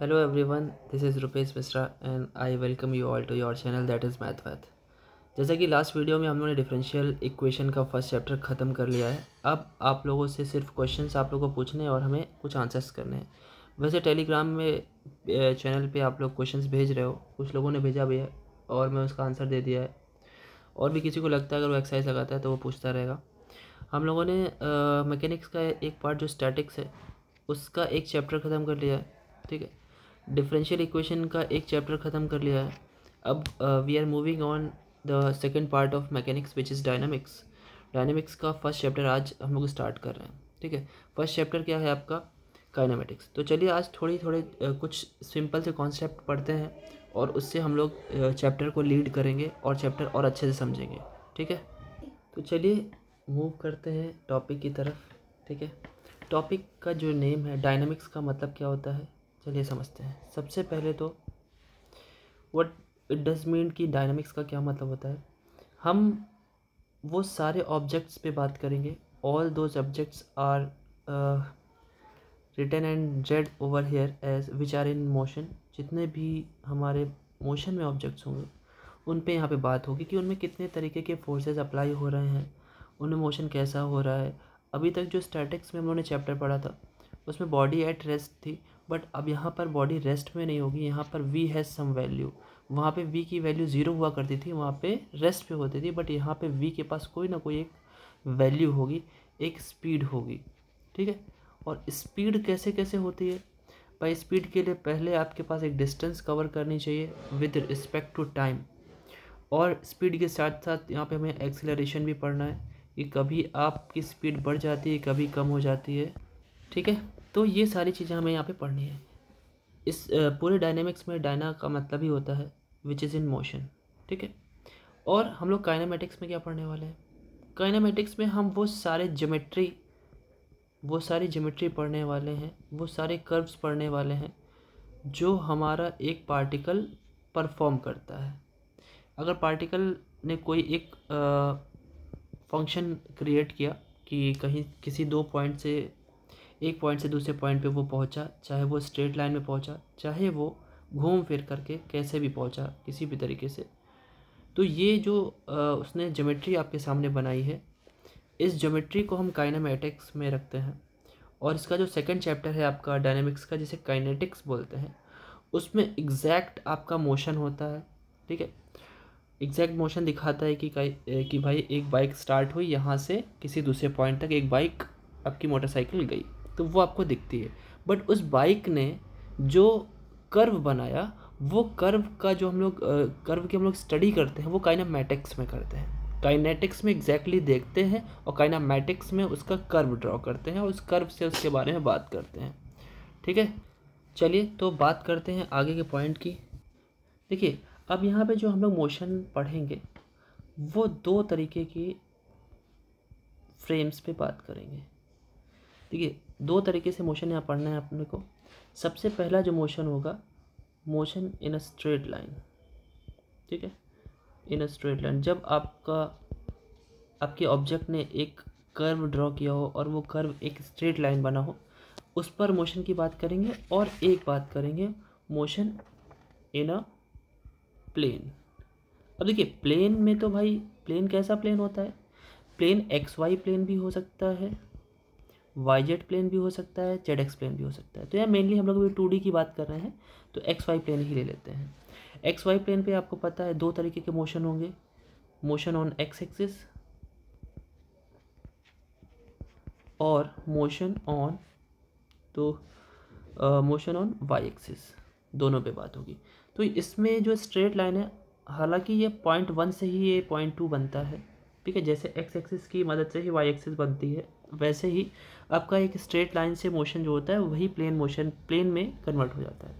Hello everyone this is Rupesh Mishra and I welcome you all to your channel that is math MathWath. जैसा कि last video में हम लोगों ने डिफरेंशियल इक्वेशन का फर्स्ट चैप्टर ख़त्म कर लिया है अब आप लोगों से सिर्फ क्वेश्चंस आप लोगों को पूछने हैं और हमें कुछ आंसर्स करने हैं वैसे टेलीग्राम में चैनल पर आप लोग क्वेश्चन भेज रहे हो कुछ लोगों ने भेजा भी है और मैं उसका आंसर दे दिया है और भी किसी को लगता है अगर वो एक्सरसाइज लगाता है तो वो पूछता रहेगा हम लोगों ने मैकेनिक्स का एक पार्ट जो स्टैटिक्स है उसका एक चैप्टर ख़त्म कर लिया है ठीक है डिफरेंशियल इक्वेशन का एक चैप्टर ख़त्म कर लिया है अब we are moving on the second part of mechanics which is dynamics dynamics का फर्स्ट चैप्टर आज हम लोग स्टार्ट कर रहे हैं ठीक है फर्स्ट चैप्टर क्या है आपका काइनामेटिक्स तो चलिए आज थोड़ी थोड़े कुछ सिंपल से कॉन्सेप्ट पढ़ते हैं और उससे हम लोग चैप्टर को लीड करेंगे और चैप्टर और अच्छे से समझेंगे ठीक है तो चलिए मूव करते हैं टॉपिक की तरफ ठीक है टॉपिक का जो नेम है डायनामिक्स का मतलब क्या होता है चलिए समझते हैं सबसे पहले तो वट इट डज मीन की डायनमिक्स का क्या मतलब होता है हम वो सारे ऑब्जेक्ट्स पे बात करेंगे all those objects are return and Z over here as which are in motion जितने भी हमारे मोशन में ऑब्जेक्ट्स होंगे उन पे यहाँ पे बात होगी कि उनमें कितने तरीके के फोर्सेस अप्लाई हो रहे हैं उनमें मोशन कैसा हो रहा है अभी तक जो स्टैटिक्स में उन्होंने चैप्टर पढ़ा था उसमें बॉडी एट रेस्ट थी बट अब यहाँ पर बॉडी रेस्ट में नहीं होगी यहाँ पर वी हैज़ सम वैल्यू वहाँ पे वी की वैल्यू ज़ीरो हुआ करती थी वहाँ पे रेस्ट पे होती थी बट यहाँ पे वी के पास कोई ना कोई एक वैल्यू होगी एक स्पीड होगी ठीक है और स्पीड कैसे कैसे होती है भाई स्पीड के लिए पहले आपके पास एक डिस्टेंस कवर करनी चाहिए विद रिस्पेक्ट टू टाइम और स्पीड के साथ साथ यहाँ पे हमें एक्सेलरेशन भी पढ़ना है कि कभी आपकी स्पीड बढ़ जाती है कभी कम हो जाती है ठीक है तो ये सारी चीज़ें हमें यहाँ पे पढ़नी है इस पूरे डायनेमिक्स में डायना का मतलब ही होता है विच इज़ इन मोशन ठीक है और हम लोग काइनामेटिक्स में क्या पढ़ने वाले हैं काइनामेटिक्स में हम वो सारे जोमेट्री वो सारी जोमेट्री पढ़ने वाले हैं वो सारे कर्व्स पढ़ने वाले हैं जो हमारा एक पार्टिकल परफॉर्म करता है अगर पार्टिकल ने कोई एक फंक्शन क्रिएट किया कि कहीं किसी दो पॉइंट से एक पॉइंट से दूसरे पॉइंट पे वो पहुंचा चाहे वो स्ट्रेट लाइन में पहुंचा चाहे वो घूम फिर करके कैसे भी पहुंचा किसी भी तरीके से तो ये जो आ, उसने जोमेट्री आपके सामने बनाई है इस जोमेट्री को हम काइनामेटिक्स में रखते हैं और इसका जो सेकंड चैप्टर है आपका डायनेमिक्स का जिसे काइनेटिक्स बोलते हैं उसमें एग्जैक्ट आपका मोशन होता है ठीक है एग्जैक्ट मोशन दिखाता है कि कि भाई एक बाइक स्टार्ट हुई यहाँ से किसी दूसरे पॉइंट तक एक बाइक आपकी मोटरसाइकिल गई तो वो आपको दिखती है बट उस बाइक ने जो कर्व बनाया वो कर्व का जो हम लोग कर्व की हम लोग स्टडी करते हैं वो काइनामेटिक्स में करते हैं काइनेटिक्स में एग्जैक्टली exactly देखते हैं और काइनामेटिक्स में उसका कर्व ड्रॉ करते हैं और उस कर्व से उसके बारे में बात करते हैं ठीक है चलिए तो बात करते हैं आगे के पॉइंट की देखिए अब यहाँ पे जो हम लोग मोशन पढ़ेंगे वो दो तरीके की फ्रेम्स पे बात करेंगे देखिए दो तरीके से मोशन यहाँ पढ़ना है अपने को सबसे पहला जो मोशन होगा motion in a straight line ठीक है इन अ स्ट्रेट लाइन जब आपका आपके ऑब्जेक्ट ने एक कर्व ड्रॉ किया हो और वो कर्व एक स्ट्रेट लाइन बना हो उस पर मोशन की बात करेंगे और एक बात करेंगे मोशन इन अ प्लेन अब देखिए प्लेन में तो भाई प्लेन कैसा प्लेन होता है प्लेन एक्स वाई प्लेन भी हो सकता है वाई जेड प्लेन भी हो सकता है जेड एक्स प्लेन भी हो सकता है तो यहाँ मेनली हम लोग अभी टू की बात कर रहे हैं तो एक्स वाई प्लेन ही ले लेते हैं एक्स वाई प्लेन पे आपको पता है दो तरीके के मोशन होंगे मोशन ऑन एक्स एक्सिस और मोशन ऑन तो मोशन ऑन वाई एक्सिस दोनों पे बात होगी तो इसमें जो स्ट्रेट लाइन है हालांकि ये पॉइंट वन से ही ये पॉइंट टू बनता है ठीक है जैसे एक्स एक्सिस की मदद से ही वाई एक्सिस बनती है वैसे ही आपका एक स्ट्रेट लाइन से मोशन जो होता है वही प्लेन मोशन प्लेन में कन्वर्ट हो जाता है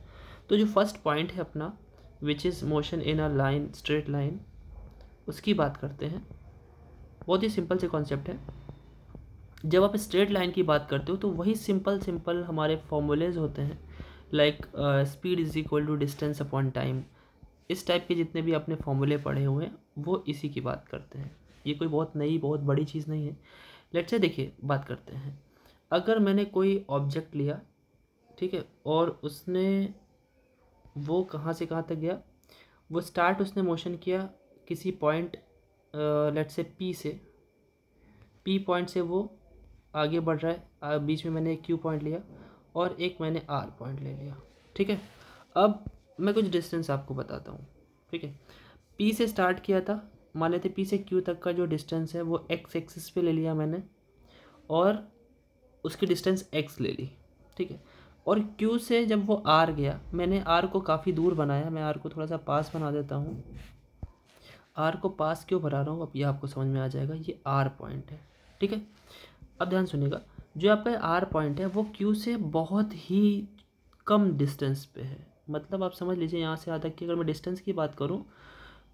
तो जो फर्स्ट पॉइंट है अपना which is motion in a line straight line उसकी बात करते हैं बहुत ही सिंपल से कॉन्सेप्ट है जब आप स्ट्रेट लाइन की बात करते हो तो वही सिंपल सिंपल हमारे फॉर्मूलेज होते हैं like speed is equal to distance upon time इस टाइप के जितने भी आपने फॉर्मूले पढ़े हुए हैं वो इसी की बात करते हैं ये कोई बहुत नई बहुत बड़ी चीज़ नहीं है लेट से देखिए बात करते हैं अगर मैंने कोई ऑब्जेक्ट लिया ठीक है और उसने वो कहाँ से कहाँ तक गया वो स्टार्ट उसने मोशन किया किसी पॉइंट लेट से पी से पी पॉइंट से वो आगे बढ़ रहा है आ, बीच में मैंने एक क्यू पॉइंट लिया और एक मैंने आर पॉइंट ले लिया ठीक है अब मैं कुछ डिस्टेंस आपको बताता हूँ ठीक है पी से स्टार्ट किया था मान लेते पी से क्यू तक का जो डिस्टेंस है वो एक्स एक्सिस पे ले लिया मैंने और उसकी डिस्टेंस एक्स ले ली ठीक है और क्यू से जब वो आर गया मैंने आर को काफ़ी दूर बनाया मैं आर को थोड़ा सा पास बना देता हूँ आर को पास क्यों बना रहा हूँ अब ये आपको समझ में आ जाएगा ये आर पॉइंट है ठीक है अब ध्यान सुनेगा जो आपका आर पॉइंट है वो क्यू से बहुत ही कम डिस्टेंस पे है मतलब आप समझ लीजिए यहाँ से आता कि अगर मैं डिस्टेंस की बात करूँ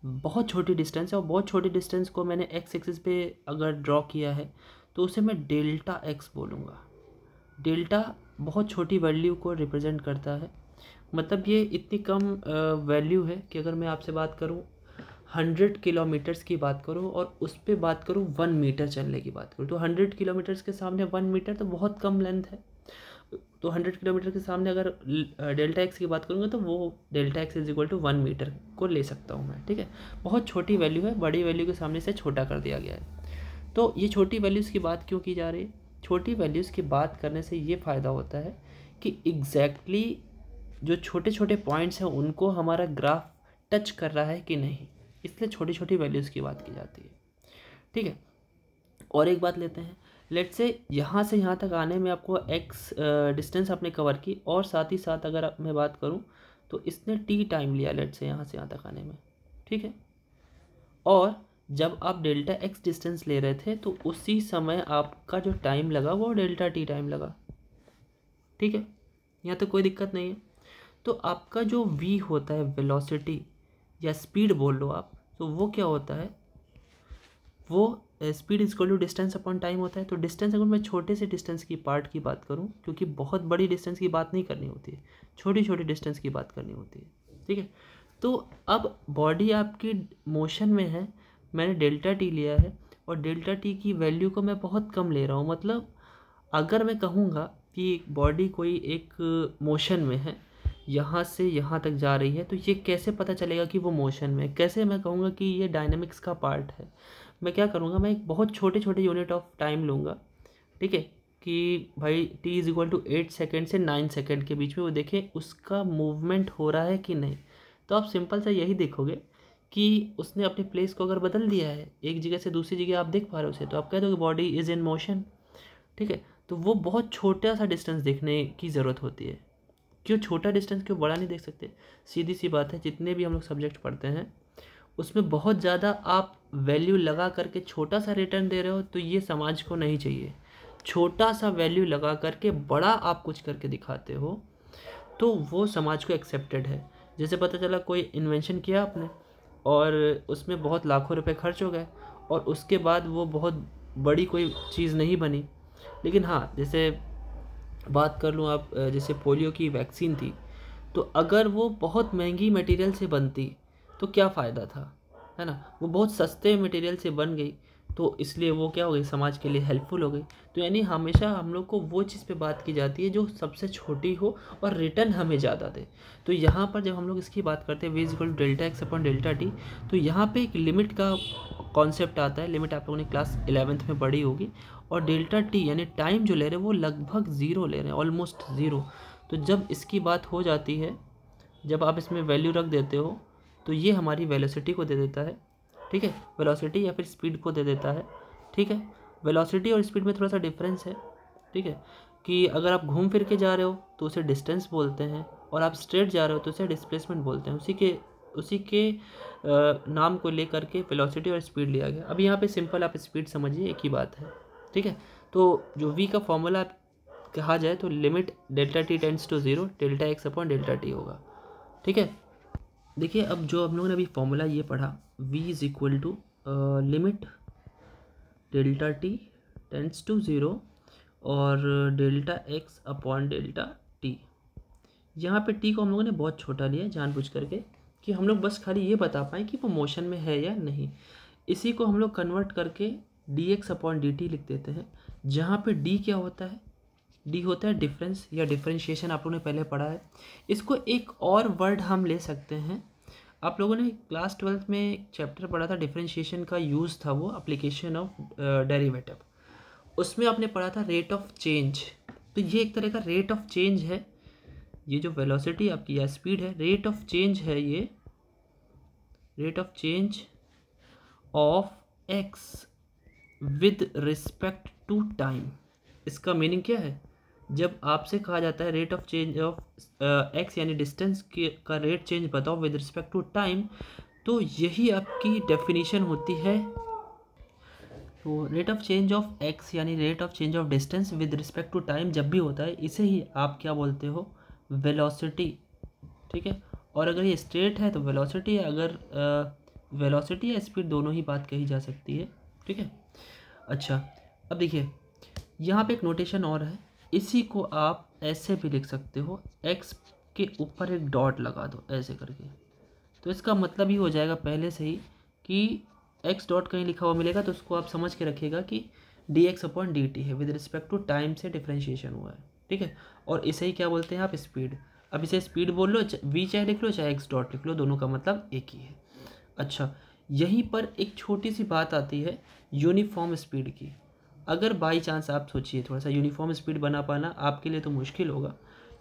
बहुत छोटी डिस्टेंस है और बहुत छोटी डिस्टेंस को मैंने एक्स एक्सिस पे अगर ड्रॉ किया है तो उसे मैं डेल्टा एक्स बोलूँगा डेल्टा बहुत छोटी वैल्यू को रिप्रेजेंट करता है मतलब ये इतनी कम वैल्यू है कि अगर मैं आपसे बात करूँ हंड्रेड किलोमीटर्स की बात करूँ और उस पर बात करूँ वन मीटर चलने की बात करूँ तो हंड्रेड किलोमीटर्स के सामने वन मीटर तो बहुत कम लेंथ है तो हंड्रेड किलोमीटर के सामने अगर डेल्टा एक्स की बात करूँगा तो वो delta X is equal to one metre को ले सकता हूँ मैं ठीक है बहुत छोटी वैल्यू है बड़ी वैल्यू के सामने से छोटा कर दिया गया है तो ये छोटी वैल्यूज़ की बात क्यों की जा रही है छोटी वैल्यूज़ की बात करने से ये फ़ायदा होता है कि एग्जैक्टली exactly जो छोटे छोटे पॉइंट्स हैं उनको हमारा ग्राफ टच कर रहा है कि नहीं इसलिए छोटी छोटी वैल्यूज़ की बात की जाती है ठीक है और एक बात लेते हैं लेट से यहाँ से यहाँ तक आने में आपको एक्स डिस्टेंस आपने कवर की और साथ ही साथ अगर मैं बात करूँ तो इसने टी टाइम लिया लेट से यहाँ से यहाँ तक आने में ठीक है और जब आप डेल्टा एक्स डिस्टेंस ले रहे थे तो उसी समय आपका जो टाइम लगा वो डेल्टा टी टाइम लगा ठीक है यहाँ तो कोई दिक्कत नहीं है तो आपका जो वी होता है वेलोसिटी या स्पीड बोल लो आप तो वो क्या होता है वो speed is to distance upon time होता है तो डिस्टेंस अगर मैं छोटे से डिस्टेंस की पार्ट की बात करूँ क्योंकि बहुत बड़ी डिस्टेंस की बात नहीं करनी होती है छोटी छोटी डिस्टेंस की बात करनी होती है ठीक है तो अब बॉडी आपकी मोशन में है मैंने डेल्टा टी लिया है और डेल्टा टी की वैल्यू को मैं बहुत कम ले रहा हूँ मतलब अगर मैं कहूँगा कि बॉडी कोई एक मोशन में है यहाँ से यहाँ तक जा रही है तो ये कैसे पता चलेगा कि वो मोशन में कैसे मैं कहूँगा कि ये डायनेमिक्स का पार्ट है मैं क्या करूँगा मैं एक बहुत छोटे छोटे यूनिट ऑफ टाइम लूँगा ठीक है कि भाई T is equal to eight second से नाइन सेकेंड के बीच में वो देखें उसका मूवमेंट हो रहा है कि नहीं तो आप सिंपल सा यही देखोगे कि उसने अपने प्लेस को अगर बदल दिया है एक जगह से दूसरी जगह आप देख पा रहे हो उसे तो आप कह दो बॉडी इज़ इन मोशन ठीक है तो वो बहुत छोटा सा डिस्टेंस देखने की ज़रूरत होती है क्यों छोटा डिस्टेंस क्यों बड़ा नहीं देख सकते सीधी सी बात है जितने भी हम लोग सब्जेक्ट पढ़ते हैं उसमें बहुत ज़्यादा आप वैल्यू लगा करके छोटा सा रिटर्न दे रहे हो तो ये समाज को नहीं चाहिए छोटा सा वैल्यू लगा करके बड़ा आप कुछ करके दिखाते हो तो वो समाज को एक्सेप्टेड है जैसे पता चला कोई इन्वेंशन किया आपने और उसमें बहुत लाखों रुपए खर्च हो गए और उसके बाद वो बहुत बड़ी कोई चीज़ नहीं बनी लेकिन हाँ जैसे बात कर लूँ आप जैसे पोलियो की वैक्सीन थी तो अगर वो बहुत महंगी मटेरियल से बनती तो क्या फ़ायदा था है ना वो बहुत सस्ते मटेरियल से बन गई तो इसलिए वो क्या हो गई समाज के लिए हेल्पफुल हो गई तो यानी हमेशा हम लोग को वो चीज़ पे बात की जाती है जो सबसे छोटी हो और रिटर्न हमें ज़्यादा दे तो यहाँ पर जब हम लोग इसकी बात करते हैं where's delta X upon delta T तो यहाँ पे एक लिमिट का कॉन्सेप्ट आता है लिमिट आप लोगों ने क्लास इलेवेंथ में पढ़ी होगी और डेल्टा टी यानी टाइम जो ले रहे हैं वो लगभग ज़ीरो ले रहे हैं ऑलमोस्ट ज़ीरो तो जब इसकी बात हो जाती है जब आप इसमें वैल्यू रख देते हो तो ये हमारी वेलोसिटी को दे देता है ठीक है वेलोसिटी या फिर स्पीड को दे देता है ठीक है वेलोसिटी और स्पीड में थोड़ा सा डिफरेंस है ठीक है कि अगर आप घूम फिर के जा रहे हो तो उसे डिस्टेंस बोलते हैं और आप स्ट्रेट जा रहे हो तो उसे डिस्प्लेसमेंट बोलते हैं उसी के उसी के नाम को लेकर के वेलोसिटी और स्पीड लिया गया अब यहाँ पे सिंपल आप स्पीड समझिए एक ही बात है ठीक है तो जो वी का फॉर्मूला कहा जाए तो limit delta T tends to zero delta x upon delta T होगा ठीक है देखिए अब जो हम लोगों ने अभी फॉर्मूला ये पढ़ा v is equal to limit delta T tends to zero और delta x upon delta T यहाँ पे टी को हम लोगों ने बहुत छोटा लिया जानबूझ करके कि हम लोग बस खाली ये बता पाएँ कि वो मोशन में है या नहीं इसी को हम लोग कन्वर्ट करके D X upon D T लिख देते हैं जहाँ पे डी क्या होता है डी होता है डिफरेंस या डिफ्रेंशिएशन आप लोगों ने पहले पढ़ा है इसको एक और वर्ड हम ले सकते हैं आप लोगों ने क्लास ट्वेल्थ में एक चैप्टर पढ़ा था डिफरेंशिएशन का यूज़ था वो अप्लीकेशन ऑफ डेरिवेटिव उसमें आपने पढ़ा था रेट ऑफ चेंज तो ये एक तरह का रेट ऑफ चेंज है ये जो वेलोसिटी आपकी या स्पीड है रेट ऑफ चेंज है ये rate of change of X with respect to time इसका मीनिंग क्या है जब आपसे कहा जाता है rate of change of X यानी डिस्टेंस का रेट चेंज बताओ विद रिस्पेक्ट टू टाइम तो यही आपकी डेफिनेशन होती है तो rate of change of X यानी rate of change of distance with respect to time जब भी होता है इसे ही आप क्या बोलते हो वेलोसिटी ठीक है और अगर ये स्ट्रेट है तो वेलोसिटी अगर वेलोसिटी या स्पीड दोनों ही बात कही जा सकती है ठीक है अच्छा अब देखिए यहाँ पे एक नोटेशन और है इसी को आप ऐसे भी लिख सकते हो एक्स के ऊपर एक डॉट लगा दो ऐसे करके तो इसका मतलब ही हो जाएगा पहले से ही कि एक्स डॉट कहीं लिखा हुआ मिलेगा तो उसको आप समझ के रखिएगा कि D X upon D T है विद रिस्पेक्ट टू टाइम से डिफ्रेंशिएशन हुआ है ठीक है और इसे ही क्या बोलते हैं आप स्पीड अब इसे स्पीड बोल लो वी चाहे लिख लो चाहे एक्स डॉट लिख लो दोनों का मतलब एक ही है अच्छा यहीं पर एक छोटी सी बात आती है यूनिफॉर्म स्पीड की अगर बाई चांस आप सोचिए थोड़ा सा यूनिफॉर्म स्पीड बना पाना आपके लिए तो मुश्किल होगा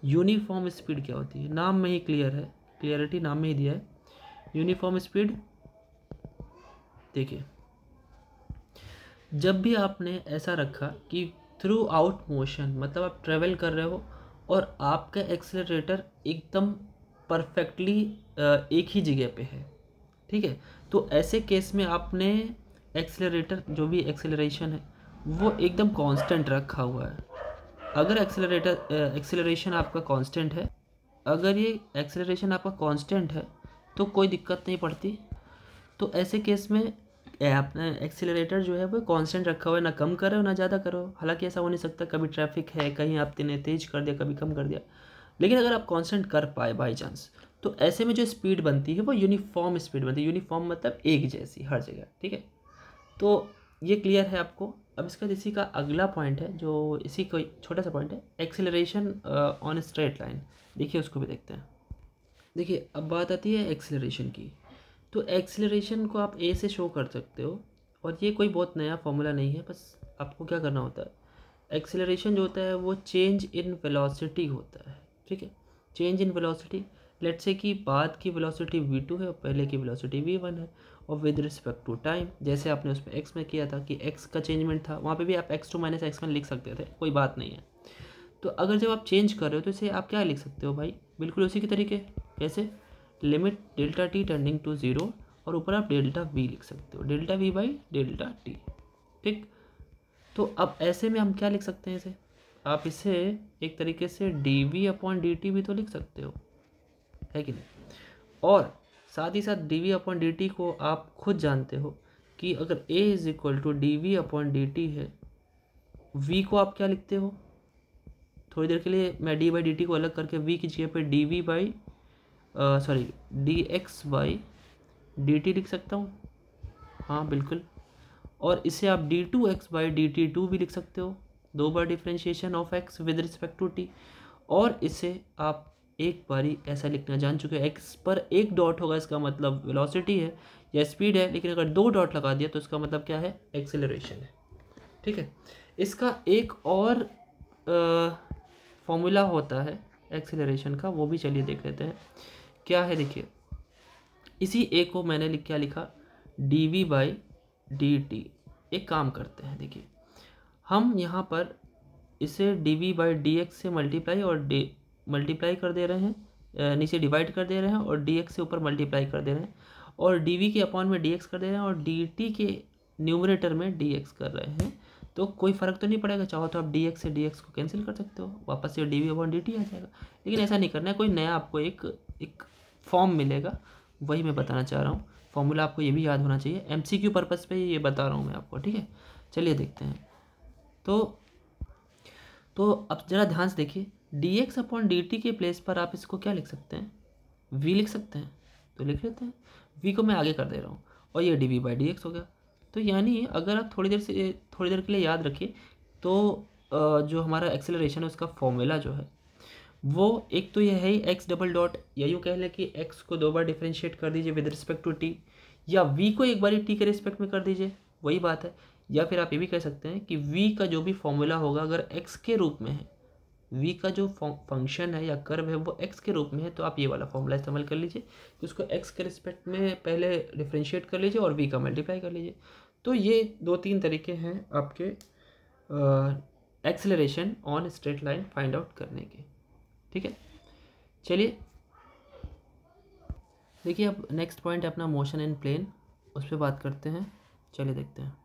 यूनिफॉर्म स्पीड क्या होती है नाम में ही क्लियर है क्लियरिटी नाम में ही दिया है यूनिफॉर्म स्पीड देखिए जब भी आपने ऐसा रखा कि थ्रू आउट मोशन मतलब आप ट्रेवल कर रहे हो और आपका एक्सेलरेटर एकदम परफेक्टली एक ही जगह पे है ठीक है तो ऐसे केस में आपने एक्सेलरेटर जो भी एक्सेलरेशन है वो एकदम कांस्टेंट रखा हुआ है अगर एक्सेलरेटर एक्सेलरेशन आपका कांस्टेंट है अगर ये एक्सेलरेशन आपका कांस्टेंट है तो कोई दिक्कत नहीं पड़ती तो ऐसे केस में आपने एक्सेलरेटर जो है वो कांस्टेंट रखा हुआ है ना कम करो ना ज़्यादा करो हालांकि ऐसा हो नहीं सकता कभी ट्रैफिक है कहीं आपने तेज़ कर दिया कभी कम कर दिया लेकिन अगर आप कॉन्सटेंट कर पाए बाई चांस तो ऐसे में जो स्पीड बनती है वो यूनिफॉर्म स्पीड बनती है यूनिफॉर्म मतलब एक जैसी हर जगह ठीक है तो ये क्लियर है आपको अब इसका इसी का अगला पॉइंट है जो इसी को छोटा सा पॉइंट है एक्सेलरेशन ऑन स्ट्रेट लाइन देखिए उसको भी देखते हैं देखिए अब बात आती है एक्सेलरेशन की तो एक्सेलरेशन को आप ए से शो कर सकते हो और ये कोई बहुत नया फॉर्मूला नहीं है बस आपको क्या करना होता है एक्सेलरेशन जो होता है वो चेंज इन वेलोसिटी होता है ठीक है चेंज इन वेलोसिटी लेट से कि बाद की वेलोसिटी टू है और पहले की वेलोसिटी वन है और विद रिस्पेक्ट टू टाइम जैसे आपने उसमें एक्स में किया था कि एक्स का चेंजमेंट था वहाँ पे भी आप X two minus X one लिख सकते थे कोई बात नहीं है तो अगर जब आप चेंज कर रहे हो तो इसे आप क्या लिख सकते हो भाई बिल्कुल उसी के तरीके कैसे limit delta T turning to zero और ऊपर आप डेल्टा वी लिख सकते हो delta V by delta T ठीक तो अब ऐसे में हम क्या लिख सकते हैं इसे आप इसे एक तरीके से D V upon D T भी तो लिख सकते हो है कि नहीं और साथ ही साथ D V upon D T को आप खुद जानते हो कि अगर A is equal to D V upon D T है वी को आप क्या लिखते हो थोड़ी देर के लिए मैं डी बाई डी टी को अलग करके वी की जगह पर D V by sorry D X by D T लिख सकता हूँ हाँ बिल्कुल और इसे आप D two X by D T two भी लिख सकते हो दो बार differentiation of X with respect to T और इसे आप एक बारी ऐसा लिखना जान चुके हैं एक्स पर एक डॉट होगा इसका मतलब वेलोसिटी है या स्पीड है लेकिन अगर दो डॉट लगा दिया तो इसका मतलब क्या है एक्सेलरेशन है ठीक है इसका एक और फॉर्मूला होता है एक्सेलरेशन का वो भी चलिए देख लेते हैं क्या है देखिए इसी ए को मैंने लिख क्या लिखा D V by D T एक काम करते हैं देखिए हम यहाँ पर इसे D V by D X से मल्टीप्लाई और डी मल्टीप्लाई कर दे रहे हैं नीचे डिवाइड कर दे रहे हैं और डी एक्स से ऊपर मल्टीप्लाई कर दे रहे हैं और डी वी के अपॉन में डी एक्स कर दे रहे हैं और डी टी के न्यूमरेटर में डी एक्स कर रहे हैं तो कोई फ़र्क तो नहीं पड़ेगा चाहो तो आप डी एक्स से डी एक्स को कैंसिल कर सकते हो वापस से D V upon D T आ जाएगा लेकिन ऐसा नहीं करना है कोई नया आपको एक एक फॉर्म मिलेगा वही मैं बताना चाह रहा हूँ फॉर्मूला आपको ये भी याद होना चाहिए एम सी क्यू पर्पज़ पर ये बता रहा हूँ मैं आपको ठीक है चलिए देखते हैं तो तो अब ज़रा ध्यान से देखिए D X upon D T के प्लेस पर आप इसको क्या लिख सकते हैं वी लिख सकते हैं तो लिख लेते हैं वी को मैं आगे कर दे रहा हूँ और ये D V by D X हो गया तो यानी अगर आप थोड़ी देर से थोड़ी देर के लिए याद रखिए तो जो हमारा एक्सेलरेशन है उसका फॉर्मूला जो है वो एक तो यह है ही एक्स डबल डॉट या यूँ कह लें कि एक्स को दो बार डिफ्रेंशिएट कर दीजिए विद रिस्पेक्ट टू टी या वी को एक बार टी के रिस्पेक्ट में कर दीजिए वही बात है या फिर आप ये भी कह सकते हैं कि वी का जो भी फॉर्मूला होगा अगर एक्स के रूप में है वी का जो फंक्शन है या कर्व है वो एक्स के रूप में है तो आप ये वाला फॉर्मूला इस्तेमाल कर लीजिए कि तो उसको एक्स के रिस्पेक्ट में पहले डिफ्रेंशिएट कर लीजिए और वी का मल्टीप्लाई कर लीजिए तो ये दो तीन तरीके हैं आपके acceleration on straight line find out करने के ठीक है चलिए देखिए अब नेक्स्ट पॉइंट है अपना मोशन इन प्लेन उस पर बात करते हैं चलिए देखते हैं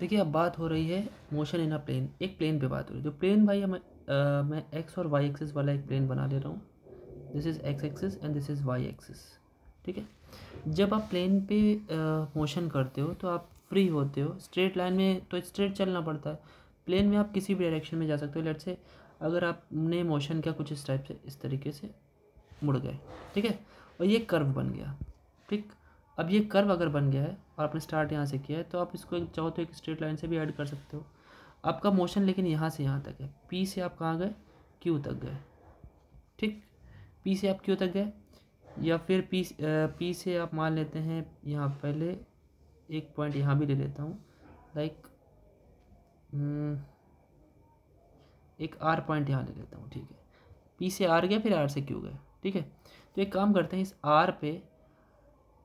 देखिए अब बात हो रही है मोशन इन अ प्लेन एक प्लेन पे बात हो रही है जो प्लेन भाई हमें uh, मैं एक्स और वाई एक्सिस वाला एक प्लेन बना ले रहा हूँ this is X axis and this is Y axis ठीक है जब आप प्लेन पे मोशन करते हो तो आप फ्री होते हो स्ट्रेट लाइन में तो स्ट्रेट चलना पड़ता है प्लेन में आप किसी भी डायरेक्शन में जा सकते हो लेट से अगर आपने मोशन किया कुछ इस टाइप से इस तरीके से मुड़ गए ठीक है और ये कर्व बन गया ठीक अब ये कर्व अगर बन गया है और आपने स्टार्ट यहाँ से किया है तो आप इसको चाहो तो एक स्ट्रेट लाइन से भी ऐड कर सकते हो आपका मोशन लेकिन यहाँ से यहाँ तक है पी से आप कहाँ गए क्यू तक गए ठीक पी से आप क्यू तक गए या फिर पी पी से आप मान लेते हैं यहाँ पहले एक पॉइंट यहाँ भी ले लेता हूँ लाइक हम्म, एक आर पॉइंट यहाँ ले लेता हूँ ठीक है पी से आर गया फिर आर से क्यू गए ठीक है तो एक काम करते हैं इस आर पे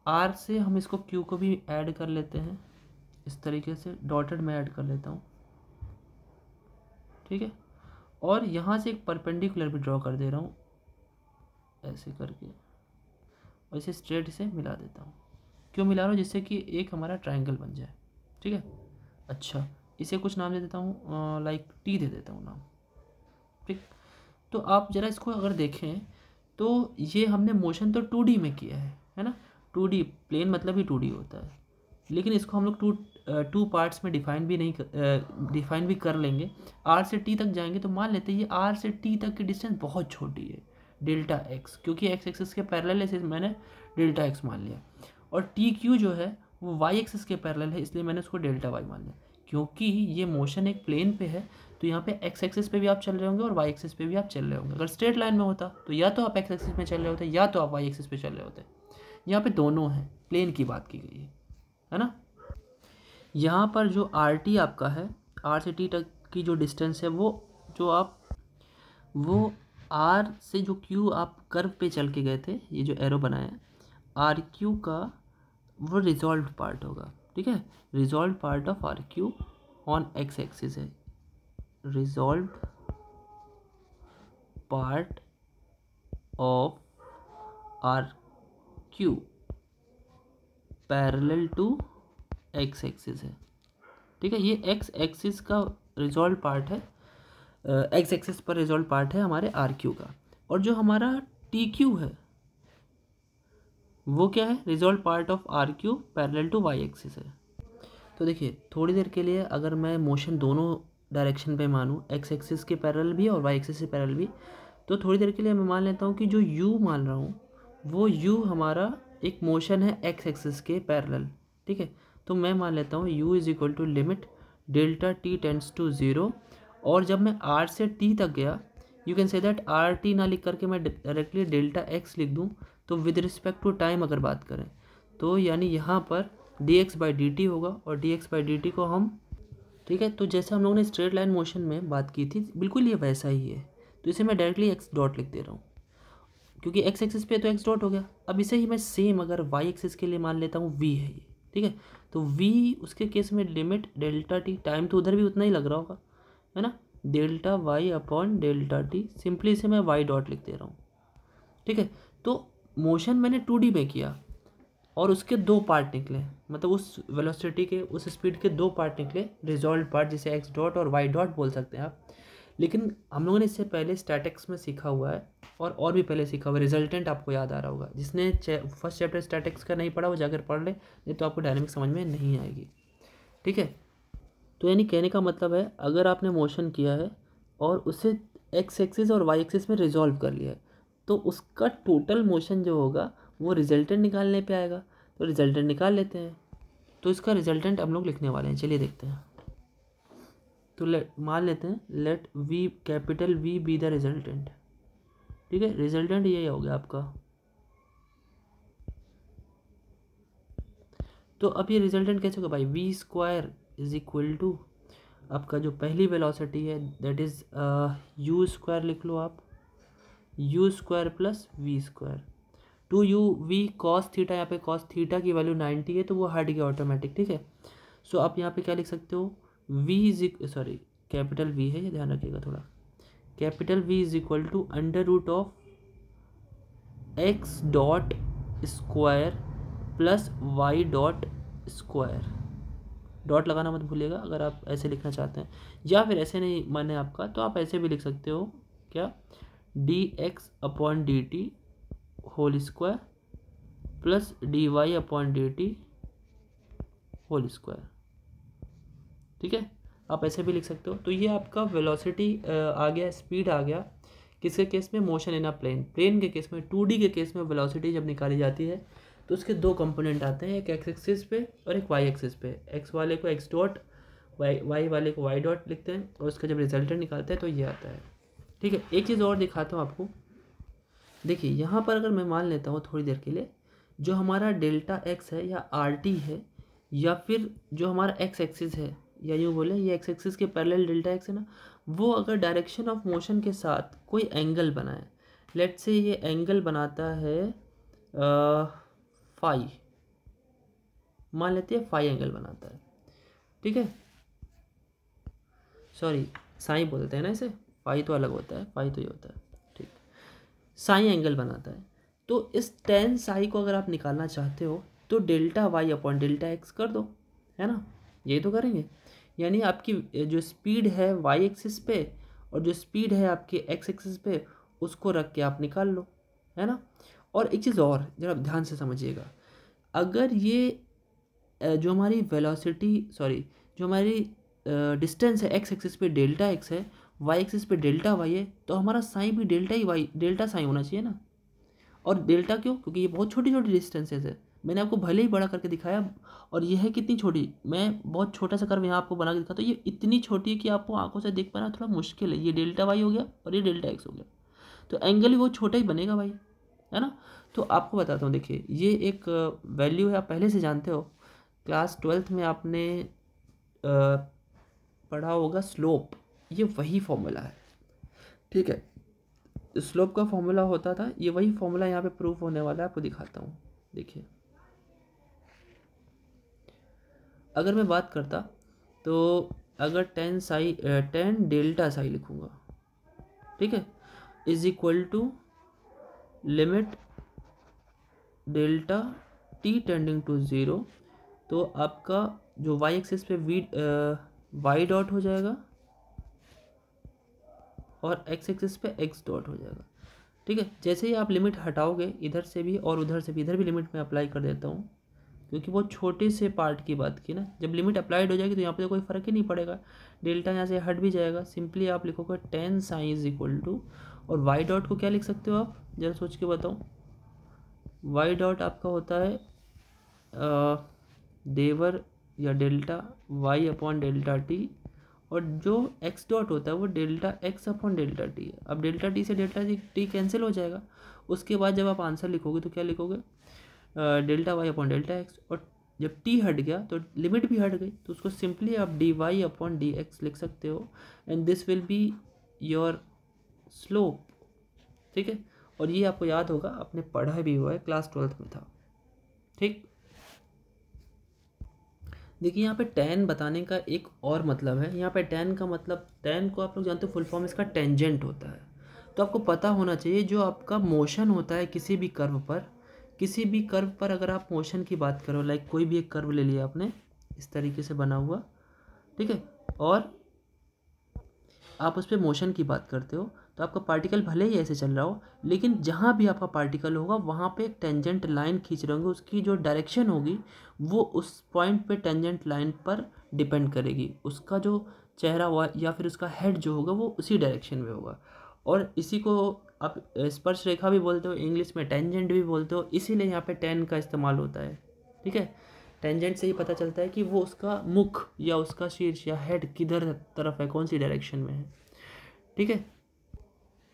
आर से हम इसको क्यू को भी ऐड कर लेते हैं इस तरीके से डॉटेड में ऐड कर लेता हूँ ठीक है और यहाँ से एक परपेंडिकुलर भी ड्रॉ कर दे रहा हूँ ऐसे करके और इसे स्ट्रेट से मिला देता हूँ क्यों मिला रहा हूँ जिससे कि एक हमारा ट्राइंगल बन जाए ठीक है अच्छा इसे कुछ नाम दे देता हूँ लाइक टी दे देता हूँ नाम ठीक तो आप ज़रा इसको अगर देखें तो ये हमने मोशन तो टू में किया है है ना टू प्लेन मतलब ही टू होता है लेकिन इसको हम लोग टू टू पार्ट्स में डिफाइन भी नहीं डिफाइन भी कर लेंगे आर से टी तक जाएंगे तो मान लेते हैं ये आर से टी तक की डिस्टेंस बहुत छोटी है डेल्टा एक्स क्योंकि एक्स एक्सिस के पैरेलल है मैंने डेल्टा एक्स मान लिया और टी क्यू जो है वो वाई एक्सिस के पैरेलल है इसलिए मैंने उसको डेल्टा वाई मान लिया क्योंकि ये मोशन एक प्लेन पे है तो यहाँ पे एक्स एक्सिस पे भी आप चल रहे होंगे और वाई एक्सिस पे भी आप चल रहे होंगे अगर स्ट्रेट लाइन में होता तो या तो आप एक्स एक्सिस में चल रहे होते या तो आप वाई एक्सिस पे चल रहे होते यहाँ पे दोनों हैं प्लेन की बात की गई है है ना यहाँ पर जो आर टी आपका है आर से टी तक की जो डिस्टेंस है वो जो आप वो आर से जो क्यू आप कर्व पे चल के गए थे ये जो एरो बनाया आर क्यू का वो रिजॉल्व पार्ट होगा ठीक है resolve part of R Q on X axis है resolve part of R Q parallel to X axis है ठीक है ये एक्स एक्सिस का रिजॉल्व पार्ट है एक्स एक्सिस पर रिजॉल्व पार्ट है हमारे आर क्यू का और जो हमारा टी क्यू है वो क्या है resolve part of R Q parallel to Y axis है तो देखिए थोड़ी देर के लिए अगर मैं मोशन दोनों डायरेक्शन पे मानूँ एक्स एक्सिस के पैरेलल भी और वाई एक्सिस के पैरेलल भी तो थोड़ी देर के लिए मैं मान लेता हूँ कि जो यू मान रहा हूँ वो यू हमारा एक मोशन है एक्स एक्सिस के पैरेलल ठीक है तो मैं मान लेता हूँ U is equal to limit delta T tends to zero और जब मैं आर से टी तक गया you can say that R T ना लिख करके मैं डायरेक्टली डेल्टा एक्स लिख दूँ तो विद रिस्पेक्ट टू टाइम अगर बात करें तो यानी यहाँ पर D X by D T होगा और D X by D T को हम ठीक है तो जैसे हम लोगों ने स्ट्रेट लाइन मोशन में बात की थी बिल्कुल ये वैसा ही है तो इसे मैं डायरेक्टली एक्स डॉट लिख दे रहा हूँ क्योंकि एक्स एक्सिस पे तो एक्स डॉट हो गया अब इसे ही मैं सेम अगर वाई एक्सिस के लिए मान लेता हूँ वी है ये ठीक है तो वी उसके केस में लिमिट डेल्टा टी टाइम तो उधर भी उतना ही लग रहा होगा है ना delta Y upon delta T simply इसे मैं वाई डॉट लिख दे रहा हूँ ठीक है तो मोशन मैंने टू में किया और उसके दो पार्ट निकले मतलब उस वेलोसिटी के उस स्पीड के दो पार्ट निकले रिजॉल्व पार्ट जिसे एक्स डॉट और वाई डॉट बोल सकते हैं आप लेकिन हम लोगों ने इससे पहले स्टैटिक्स में सीखा हुआ है और और भी पहले सीखा हुआ है रिजल्टेंट आपको याद आ रहा होगा जिसने फर्स्ट चैप्टर स्टैटिक्स का नहीं पढ़ा वो जाकर पढ़ ले नहीं तो आपको डायनेमिक समझ में नहीं आएगी ठीक है तो यानी कहने का मतलब है अगर आपने मोशन किया है और उसे एक्स एक्सिस और वाई एक्सिस में रिजॉल्व कर लिया है तो उसका टोटल मोशन जो होगा वो रिजल्टेंट निकालने पर आएगा तो रिजल्टेंट निकाल लेते हैं तो इसका रिजल्टेंट हम लोग लिखने वाले हैं चलिए देखते हैं तो लेट मान लेते हैं let V capital V be the resultant ठीक है रिजल्टेंट यही हो गया आपका तो अब ये रिजल्टेंट कैसे होगा भाई V square is equal to आपका जो पहली वेलोसिटी है दैट इज़ यू स्क्वायर लिख लो आप U square plus V square two U V cos theta यहाँ पे कॉस थीटा की वैल्यू नाइन्टी है तो वो हट गया ऑटोमेटिक ठीक है सो so, आप यहाँ पे क्या लिख सकते हो V is sorry capital V है ये ध्यान रखिएगा थोड़ा capital V is equal to under root of X dot square plus Y dot square dot लगाना मत भूलिएगा अगर आप ऐसे लिखना चाहते हैं या फिर ऐसे नहीं माने आपका तो आप ऐसे भी लिख सकते हो क्या D X upon D T whole square plus D Y upon D T whole square ठीक है आप ऐसे भी लिख सकते हो तो ये आपका वेलोसिटी आ गया स्पीड आ गया किसके केस में motion in a plane plane के केस में टू के केस में वेलोसिटी जब निकाली जाती है तो उसके दो कंपोनेंट आते हैं एक एक्स एक्सिस पे और एक वाई एक्सिस पे एक्स वाले को एक्स डॉट वाई वाई वाले को वाई डॉट लिखते हैं और उसका जब रिजल्टेंट निकालते हैं तो ये आता है ठीक है एक चीज़ और दिखाता हूँ आपको देखिए यहाँ पर अगर मैं मान लेता हूँ थोड़ी देर के लिए जो हमारा डेल्टा एक्स है या आर है या फिर जो हमारा एक्स एक्सिस है या यूँ बोले ये एक्स एक्सिस के पैरेलल डेल्टा एक्स है ना वो अगर डायरेक्शन ऑफ मोशन के साथ कोई एंगल बनाए लेट से ये एंगल बनाता है फाई मान लेते हैं फाई एंगल बनाता है ठीक है सॉरी साई बोलते हैं ना इसे फाई तो अलग होता है फाई तो ये होता है ठीक साई एंगल बनाता है तो इस टेन साई को अगर आप निकालना चाहते हो तो delta Y upon delta X कर दो है ना यही तो करेंगे यानी आपकी जो स्पीड है वाई एक्सिस पे और जो स्पीड है आपके एक्स एक्सिस पे उसको रख के आप निकाल लो है ना और एक चीज़ और जरा ध्यान से समझिएगा अगर ये जो हमारी वेलोसिटी सॉरी जो हमारी डिस्टेंस है एक्स एक्सिस पे डेल्टा एक्स है वाई एक्सिस पे डेल्टा वाई है तो हमारा साइन भी डेल्टा ही वाई डेल्टा साइन होना चाहिए ना और डेल्टा क्यों क्योंकि ये बहुत छोटी छोटी डिस्टेंसेज है मैंने आपको भले ही बड़ा करके दिखाया और यह है कितनी छोटी मैं बहुत छोटा सा कर्व यहाँ आपको बना के दिखा तो ये इतनी छोटी है कि आपको आंखों से देख पाना थोड़ा मुश्किल है ये डेल्टा वाई हो गया और ये डेल्टा एक्स हो गया तो एंगल भी वो छोटा ही बनेगा भाई है ना तो आपको बताता हूँ देखिए ये एक वैल्यू है आप पहले से जानते हो क्लास ट्वेल्थ में आपने पढ़ा होगा स्लोप ये वही फॉर्मूला है ठीक है स्लोप का फॉर्मूला होता था ये वही फॉर्मूला यहाँ पे प्रूफ होने वाला है आपको दिखाता हूँ देखिए अगर मैं बात करता तो अगर tan psi tan delta psi लिखूँगा ठीक है is equal to limit delta T tending to zero तो आपका जो वाई एक्सिस पे वी वाई डॉट हो जाएगा और एक्स एक्सिस पे एक्स डॉट हो जाएगा ठीक है जैसे ही आप लिमिट हटाओगे इधर से भी और उधर से भी इधर भी लिमिट में अप्लाई कर देता हूँ क्योंकि वो छोटे से पार्ट की बात की ना जब लिमिट अप्लाइड हो जाएगी तो यहाँ पे तो कोई फ़र्क ही नहीं पड़ेगा डेल्टा यहाँ से हट भी जाएगा सिंपली आप लिखोगे tan sine is equal to और वाई डॉट को क्या लिख सकते हो आप जरा सोच के बताओ वाई डॉट आपका होता है आ, देवर या delta Y upon delta t और जो एक्स डॉट होता है वो delta x upon delta t है अब डेल्टा टी से डेल्टा टी कैंसिल हो जाएगा उसके बाद जब आप आंसर लिखोगे तो क्या लिखोगे delta Y upon delta x और जब टी हट गया तो लिमिट भी हट गई तो उसको सिंपली आप d Y upon d x लिख सकते हो and this will be your slope ठीक है और ये आपको याद होगा आपने पढ़ा भी हुआ है क्लास ट्वेल्थ में था ठीक देखिए यहाँ पे टेन बताने का एक और मतलब है यहाँ पे टेन का मतलब टेन को आप लोग जानते हो फुल फॉर्म इसका टेंजेंट होता है तो आपको पता होना चाहिए जो आपका मोशन होता है किसी भी कर्व पर किसी भी कर्व पर अगर आप मोशन की बात करो लाइक कोई भी एक कर्व ले लिया आपने इस तरीके से बना हुआ ठीक है और आप उस पर मोशन की बात करते हो तो आपका पार्टिकल भले ही ऐसे चल रहा हो लेकिन जहाँ भी आपका पार्टिकल होगा वहाँ पे एक टेंजेंट लाइन खींच रहे होंगे उसकी जो डायरेक्शन होगी वो उस पॉइंट पे टेंजेंट लाइन पर डिपेंड करेगी उसका जो चेहरा हुआ या फिर उसका हेड जो होगा वो उसी डायरेक्शन में होगा और इसी को आप स्पर्श रेखा भी बोलते हो इंग्लिश में टेंजेंट भी बोलते हो इसीलिए यहाँ पे टेन का इस्तेमाल होता है ठीक है टेंजेंट से ही पता चलता है कि वो उसका मुख या उसका शीर्ष या हेड किधर तरफ है कौन सी डायरेक्शन में है ठीक है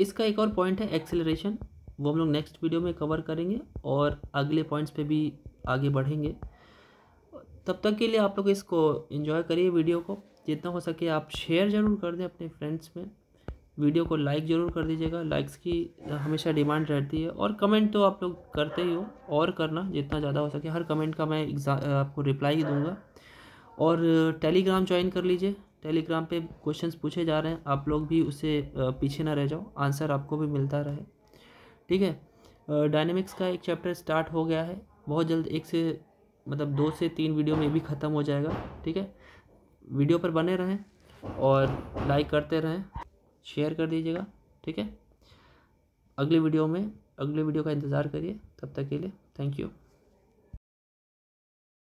इसका एक और पॉइंट है एक्सेलरेशन वो हम लोग नेक्स्ट वीडियो में कवर करेंगे और अगले पॉइंट्स पे भी आगे बढ़ेंगे तब तक के लिए आप लोग इसको इन्जॉय करिए वीडियो को जितना हो सके आप शेयर ज़रूर कर दें अपने फ्रेंड्स में वीडियो को लाइक ज़रूर कर दीजिएगा लाइक्स की हमेशा डिमांड रहती है और कमेंट तो आप लोग करते ही हो और करना जितना ज़्यादा हो सके हर कमेंट का मैं आपको रिप्लाई ही दूंगा और टेलीग्राम ज्वाइन कर लीजिए टेलीग्राम पे क्वेश्चंस पूछे जा रहे हैं आप लोग भी उससे पीछे ना रह जाओ आंसर आपको भी मिलता रहे ठीक है डायनेमिक्स का एक चैप्टर स्टार्ट हो गया है बहुत जल्द एक से मतलब दो से तीन वीडियो में भी ख़त्म हो जाएगा ठीक है वीडियो पर बने रहें और लाइक करते रहें शेयर कर दीजिएगा ठीक है अगली वीडियो में अगली वीडियो का इंतज़ार करिए तब तक के लिए थैंक यू